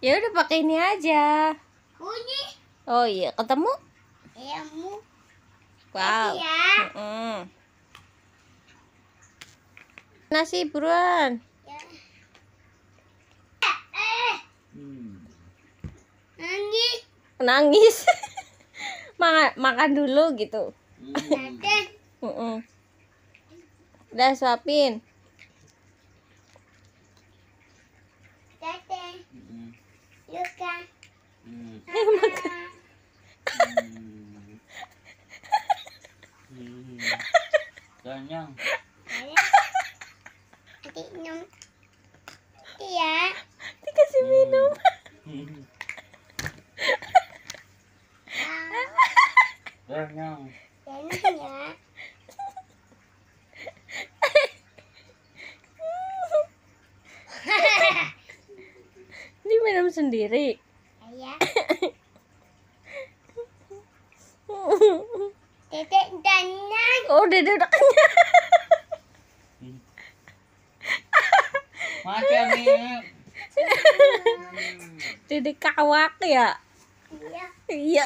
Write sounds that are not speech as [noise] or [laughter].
Ya udah pakai ini aja. Ini. Oh iya, ketemu? Ketemu. Iya, wow. Ya. Mm -hmm. Nasi buruan. Ya. Eh. eh. Nangis. Nangis. [laughs] makan makan dulu gitu. Hmm. mm -mm. Udah suapin. Ganyang. Nanti minum. Iya. Dikasih minum. Ganyang. Ganyang ya. Ini minum sendiri. Iya. [laughs] Dedek kenyang. Oh, dedek udah kenyang. [laughs] Makan nih. Dedek kawak ya? Iya. Iya.